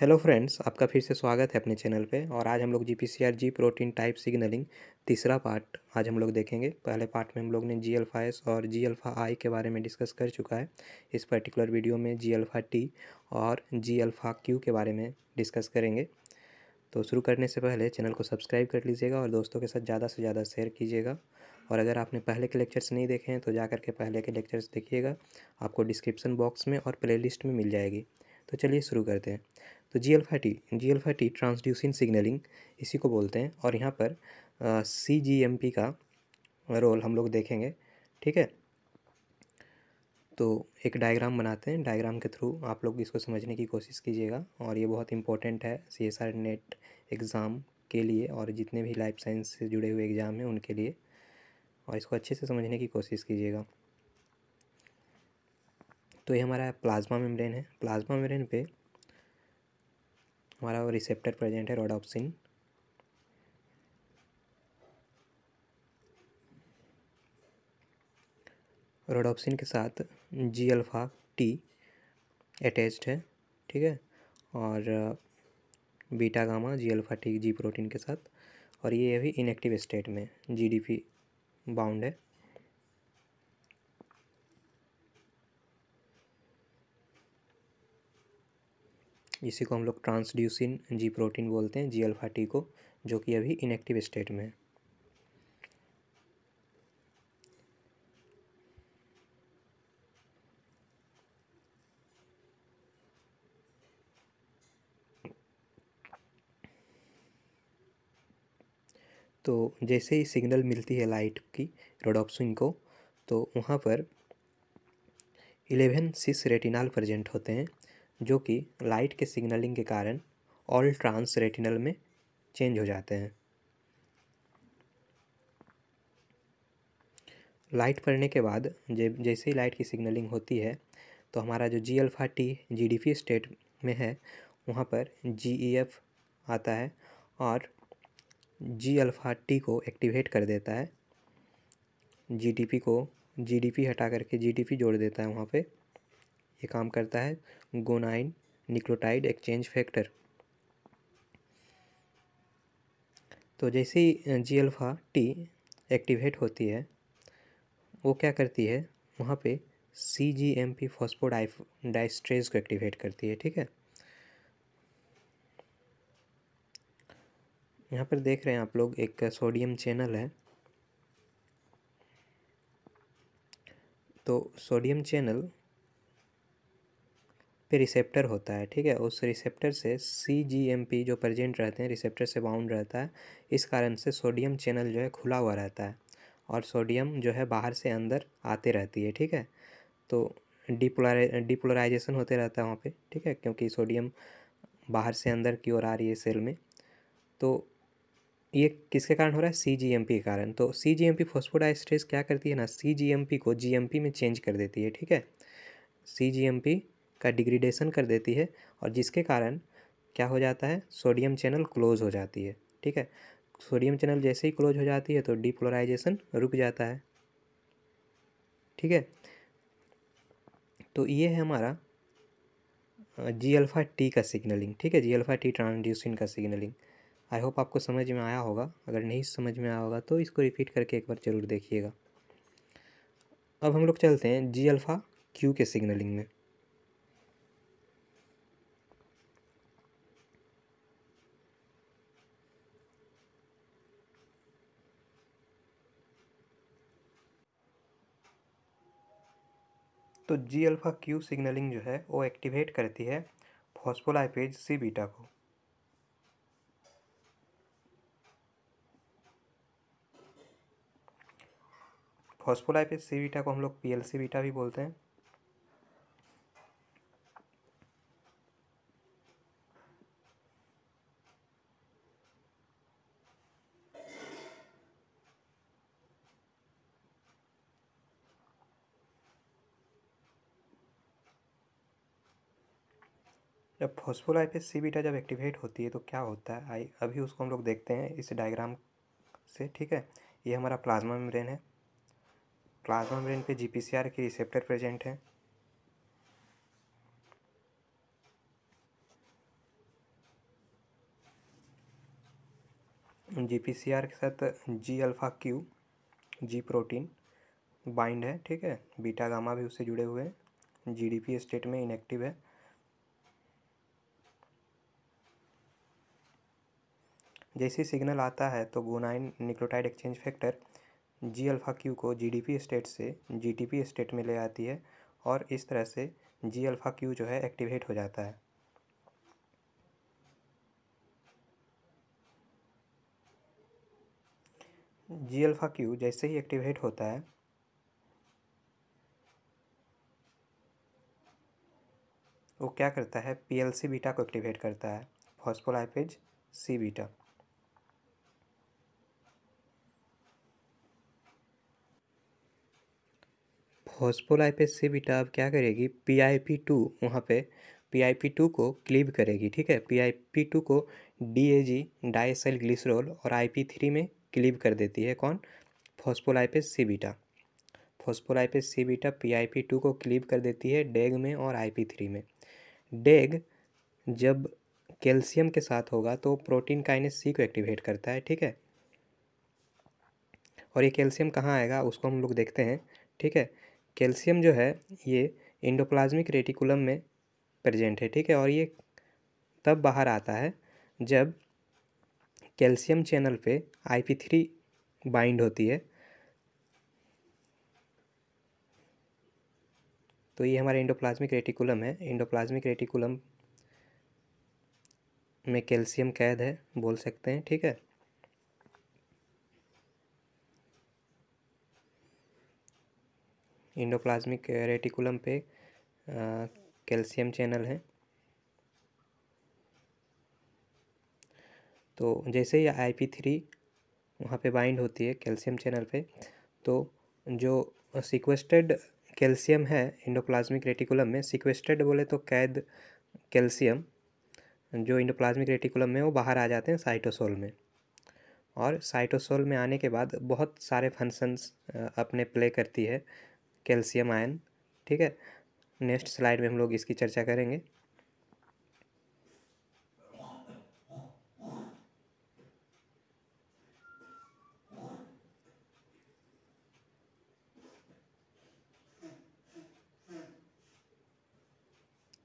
hello friends आपका फिर से स्वागत है अपने चैनल पे और आज हम लोग G P C R G protein type signaling तीसरा पार्ट आज हम लोग देखेंगे पहले पार्ट में हम लोग ने जी अल्फ़ा एस और जी अल्फ़ा आई के बारे में डिस्कस कर चुका है इस पर्टिकुलर वीडियो में जी अल्फ़ा टी और जी अल्फ़ा क्यू के बारे में डिस्कस करेंगे तो शुरू करने से पहले चैनल को सब्सक्राइब कर लीजिएगा और दोस्तों के साथ ज़्यादा से ज़्यादा शेयर कीजिएगा और अगर आपने पहले के लेक्चर्स नहीं देखे हैं तो जा के पहले के लेक्चर्स देखिएगा आपको डिस्क्रिप्सन बॉक्स में और लिस्ट में मिल जाएगी तो चलिए शुरू करते हैं तो G alpha T G alpha T transducin signaling इसी को बोलते हैं और यहाँ पर सी जी एम पी का रोल हम लोग देखेंगे ठीक है तो एक डायग्राम बनाते हैं डायग्राम के थ्रू आप लोग इसको समझने की कोशिश कीजिएगा और ये बहुत इंपॉर्टेंट है C S R NET exam के लिए और जितने भी लाइफ साइंस से जुड़े हुए एग्ज़ाम हैं उनके लिए और इसको अच्छे से समझने की कोशिश कीजिएगा तो ये हमारा प्लाज्मा मेम्ब्रेन है प्लाज्मा मेम्ब्रेन पे हमारा रिसेप्टर प्रेजेंट है रोडोप्सिन रोडोप्सिन के साथ जी अल्फ़ा टी अटैच्ड है ठीक है और beta gamma G alpha T G protein के साथ और ये अभी इनएक्टिव स्टेट में जी डी पी बाउंड है इसी को हम लोग ट्रांसड्यूसिन जी प्रोटीन बोलते हैं जी अल्फ़ा टी को जो कि अभी इनएक्टिव स्टेट में है तो जैसे ही सिग्नल मिलती है लाइट की रोडोप्सिन को तो वहाँ पर इलेवन सिस रेटिनाल प्रजेंट होते हैं जो कि लाइट के सिग्नलिंग के कारण ऑल ट्रांस रेटिनल में चेंज हो जाते हैं लाइट पड़ने के बाद जैसे ही लाइट की सिग्नलिंग होती है तो हमारा जो G alpha T G D P state में है वहाँ पर जी ई एफ आता है और जी अल्फ़ा टी को एक्टिवेट कर देता है जी डी पी को जी डी पी हटा करके जी डी पी जोड़ देता है वहाँ पे ये काम करता है गोनाइन निक्लोटाइड एक्सचेंज फैक्टर तो जैसे ही जी अल्फ़ा टी एक्टिवेट होती है वो क्या करती है वहाँ पे सी जी एम पी डाइस्ट्रेज को एक्टिवेट करती है ठीक है यहाँ पर देख रहे हैं आप लोग एक सोडियम चैनल है तो सोडियम चैनल पे रिसेप्टर होता है ठीक है उस रिसेप्टर से सी जी एम पी जो प्रेजेंट रहते हैं रिसेप्टर से बाउंड रहता है इस कारण से सोडियम चैनल जो है खुला हुआ रहता है और सोडियम जो है बाहर से अंदर आते रहती है ठीक है तो डिपोलराइ डिपोलराइजेशन होते रहता है वहाँ पे ठीक है क्योंकि सोडियम बाहर से अंदर की ओर आ रही है सेल में तो ये किसके कारण हो रहा है सी जी एम पी के कारण तो सी जी एम पी फोस्फोडाइस्ट्रेस क्या करती है ना सी जी एम पी को जी एम पी में चेंज कर देती है ठीक है सी जी एम पी का डिग्रेडेशन कर देती है और जिसके कारण क्या हो जाता है सोडियम चैनल क्लोज हो जाती है ठीक है सोडियम चैनल जैसे ही क्लोज हो जाती है तो डिप्लोराइजेशन रुक जाता है ठीक है तो ये है हमारा जी अल्फ़ा टी का सिग्नलिंग ठीक है जी अल्फ़ा टी ट्रांसड्यूसिन का सिग्नलिंग आई होप आपको समझ में आया होगा अगर नहीं समझ में आया होगा तो इसको रिपीट करके एक बार ज़रूर देखिएगा अब हम लोग चलते हैं जी अल्फ़ा क्यू के सिग्नलिंग में तो जी अल्फ़ा क्यू सिग्नलिंग जो है वो एक्टिवेट करती है फॉस्फोलाइपेज सी बीटा को फॉस्फोलाइपेज सी बीटा को हम लोग पी एल सी बीटा भी बोलते हैं जब फॉस्फोलाइपेज सी बीटा जब एक्टिवेट होती है तो क्या होता है आई अभी उसको हम लोग देखते हैं इस डायग्राम से ठीक है ये हमारा प्लाज्मा मेम्ब्रेन है प्लाज्मा मेम्ब्रेन पे जीपीसीआर के रिसेप्टर प्रेजेंट हैं जी पी सी आर के साथ G alpha Q G protein bind है ठीक है बीटा गामा भी उससे जुड़े हुए हैं जी डी पी स्टेट में इनएक्टिव है जैसे ही सिग्नल आता है तो guanine nucleotide exchange factor G alpha Q को जीडीपी स्टेट से जीटीपी स्टेट में ले आती है और इस तरह से जी अल्फ़ा क्यू जो है एक्टिवेट हो जाता है जी अल्फ़ा क्यू जैसे ही एक्टिवेट होता है वो क्या करता है पीएलसी बीटा को एक्टिवेट करता है फॉस्फोलाइपेज सी बीटा फॉस्फोलाइपेज से बीटा अब क्या करेगी पी आई पी टू वहाँ पर पी आई पी टू को क्लीव करेगी ठीक है पी आई पी टू को D A G diacyl glycerol और आई पी थ्री में क्लीव कर देती है कौन phospholipase C beta phospholipase C beta P I P two को क्लीव कर देती है डेग में और आई पी थ्री में डेग जब कैल्शियम के साथ होगा तो प्रोटीन काइनेस सी को एक्टिवेट करता है ठीक है और ये कैल्शियम कहाँ आएगा उसको हम लोग देखते हैं ठीक है कैल्शियम जो है ये इंडोप्लाज्मिक रेटिकुलम में प्रेजेंट है ठीक है और ये तब बाहर आता है जब कैल्शियम चैनल पे आई पी थ्री बाइंड होती है तो ये हमारे इंडोप्लाज्मिक रेटिकुलम है इंडोप्लाज्मिक रेटिकुलम में कैल्शियम कैद है बोल सकते हैं ठीक है इंडोप्लाज्मिक रेटिकुलम पे कैल्शियम चैनल है तो जैसे ही आई पी थ्री वहाँ पर बाइंड होती है कैल्शियम चैनल पे तो जो सिक्वेस्टेड कैल्शियम है इंडोप्लाज्मिक रेटिकुलम में सिक्वेस्टेड बोले तो कैद कैल्शियम जो इंडोप्लाज्मिक रेटिकुलम में वो बाहर आ जाते हैं साइटोसोल में और साइटोसोल में आने के बाद बहुत सारे फंक्शंस अपने प्ले करती है कैल्शियम आयन ठीक है नेक्स्ट स्लाइड में हम लोग इसकी चर्चा करेंगे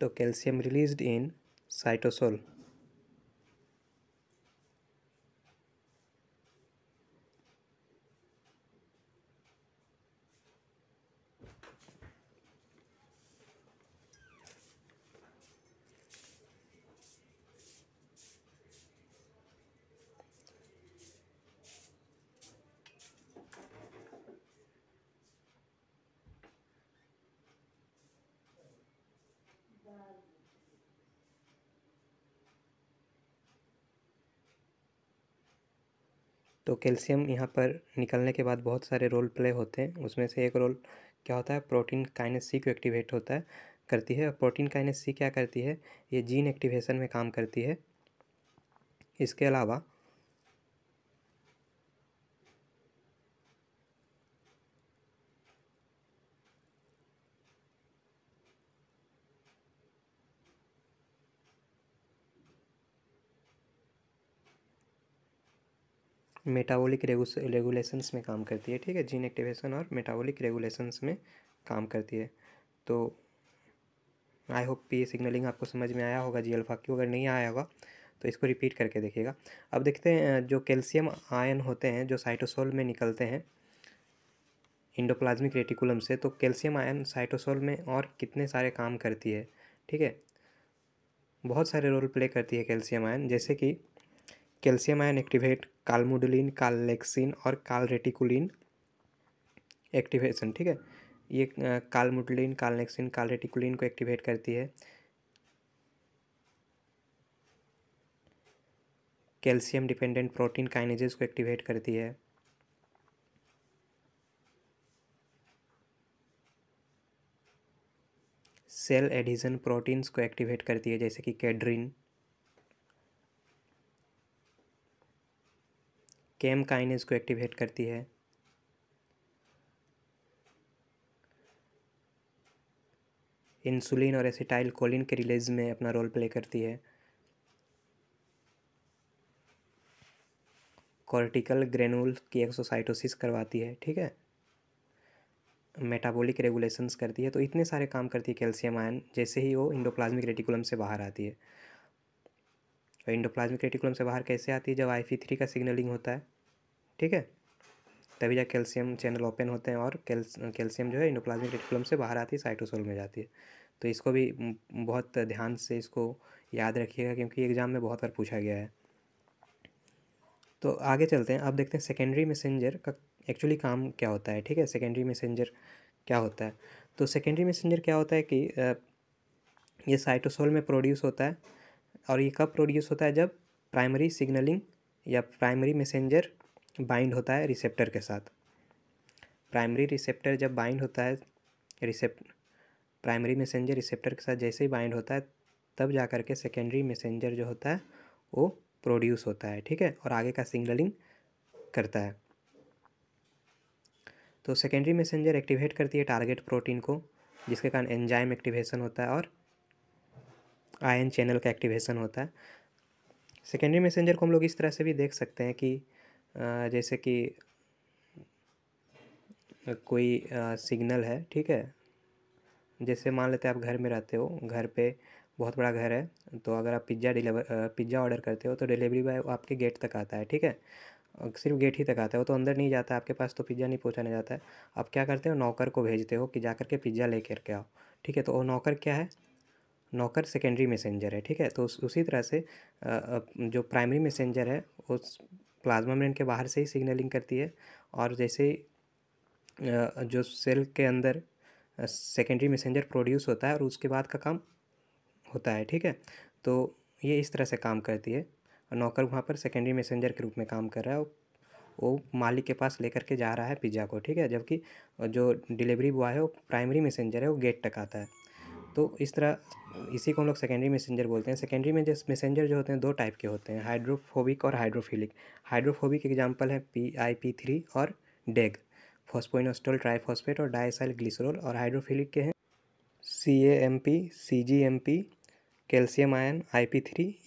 तो कैल्शियम रिलीज्ड इन साइटोसोल तो कैल्शियम यहाँ पर निकलने के बाद बहुत सारे रोल प्ले होते हैं उसमें से एक रोल क्या होता है प्रोटीन काइनेस सी को एक्टिवेट होता है करती है और प्रोटीन काइनेस सी क्या करती है ये जीन एक्टिवेशन में काम करती है इसके अलावा मेटाबॉलिक रेगुलेशंस में काम करती है ठीक है जीन एक्टिवेशन और मेटाबॉलिक रेगुलेशंस में काम करती है तो आई होप ये सिग्नलिंग आपको समझ में आया होगा जी अल्फा क्यों अगर नहीं आया होगा तो इसको रिपीट करके देखिएगा अब देखते हैं जो कैल्शियम आयन होते हैं जो साइटोसोल में निकलते हैं इंडोप्लाज्मिक रेटिकुलम से तो कैल्शियम आयन साइटोसोल में और कितने सारे काम करती है ठीक है बहुत सारे रोल प्ले करती है कैल्शियम आयन जैसे कि calcium ion activate calmodulin calnexin और कालरेटिकुलिन एक्टिवेशन ठीक है ये कालमोडोलिन कालनेक्सिन कालरेटिकुलिन को एक्टिवेट करती है कैल्शियम डिपेंडेंट प्रोटीन काइनेजेस को एक्टिवेट करती है सेल एडिजन प्रोटीन्स को एक्टिवेट करती है जैसे कि कैड्रिन केम काइनेज को एक्टिवेट करती है इंसुलिन और एसिटाइल कोलिन के रिलीज में अपना रोल प्ले करती है कॉर्टिकल ग्रेनुल की एक्सोसाइटोसिस करवाती है ठीक है मेटाबॉलिक रेगुलेशंस करती है तो इतने सारे काम करती है कैल्शियम आयन जैसे ही वो इंडोप्लाज्मिक रेटिकुलम से बाहर आती है और इंडोप्लाज्मिक रेटिकुलम से बाहर कैसे आती है जब आई थ्री का सिग्नलिंग होता है ठीक है तभी जब कैल्शियम चैनल ओपन होते हैं और कैल्स कैल्शियम जो है इंडोप्लाज्मिक रेटिकुलम से बाहर आती है साइटोसोल में जाती है तो इसको भी बहुत ध्यान से इसको याद रखिएगा क्योंकि एग्ज़ाम में बहुत बार पूछा गया है तो आगे चलते हैं अब देखते हैं सेकेंडरी मैसेंजर का एक्चुअली काम क्या होता है ठीक है सेकेंडरी मैसेंजर क्या होता है तो सेकेंडरी मैसेंजर क्या होता है कि ये साइटोसोल में प्रोड्यूस होता है और ये कब प्रोड्यूस होता है जब प्राइमरी सिग्नलिंग या प्राइमरी मैसेंजर बाइंड होता है रिसेप्टर के साथ प्राइमरी रिसेप्टर जब बाइंड होता है रिसेप्ट प्राइमरी मैसेंजर रिसेप्टर के साथ जैसे ही बाइंड होता है तब जा कर के सेकेंडरी मैसेंजर जो होता है वो प्रोड्यूस होता है ठीक है और आगे का सिग्नलिंग करता है तो सेकेंडरी मैसेंजर एक्टिवेट करती है टारगेट प्रोटीन को जिसके कारण एंजाइम एक्टिवेशन होता है और आयन चैनल का एक्टिवेशन होता है सेकेंडरी मैसेंजर को हम लोग इस तरह से भी देख सकते हैं कि जैसे कि कोई सिग्नल है ठीक है जैसे मान लेते हैं आप घर में रहते हो घर पे बहुत बड़ा घर है तो अगर आप पिज़्ज़ा डिलीवर पिज़्ज़ा ऑर्डर करते हो तो डिलीवरी बॉय आपके गेट तक आता है ठीक है सिर्फ गेट ही तक आता है वो तो अंदर नहीं जाता आपके पास तो पिज़्ज़ा नहीं पहुँचाने जाता है आप क्या करते हो नौकर को भेजते हो कि जा करके पिज़्ज़ा ले करके आओ ठीक है तो वो नौकर क्या है नौकर सेकेंडरी मैसेंजर है ठीक है तो उस, उसी तरह से जो प्राइमरी मैसेंजर है उस प्लाज्मा मेम्ब्रेन के बाहर से ही सिग्नलिंग करती है और जैसे जो सेल के अंदर सेकेंडरी मैसेंजर प्रोड्यूस होता है और उसके बाद का काम होता है ठीक है तो ये इस तरह से काम करती है नौकर वहाँ पर सेकेंडरी मैसेंजर के रूप में काम कर रहा है वो मालिक के पास लेकर के जा रहा है पिज़्ज़ा को ठीक है जबकि जो डिलीवरी बॉय है वो प्राइमरी मैसेंजर है वो गेट तक आता है तो इस तरह इसी को हम लोग सेकेंडरी मैसेंजर बोलते हैं सेकेंडरी में जैसे मैसेंजर जो होते हैं दो टाइप के होते हैं हाइड्रोफोबिक और हाइड्रोफिलिक हाइड्रोफोबिक एग्जाम्पल है पी आई पी थ्री और डेग फॉस्पोइनोस्टोल ट्राईफॉस्फेट और डाइसाइल ग्लिसरोल और हाइड्रोफिलिक के हैं C A M P C G M P calcium ion I P three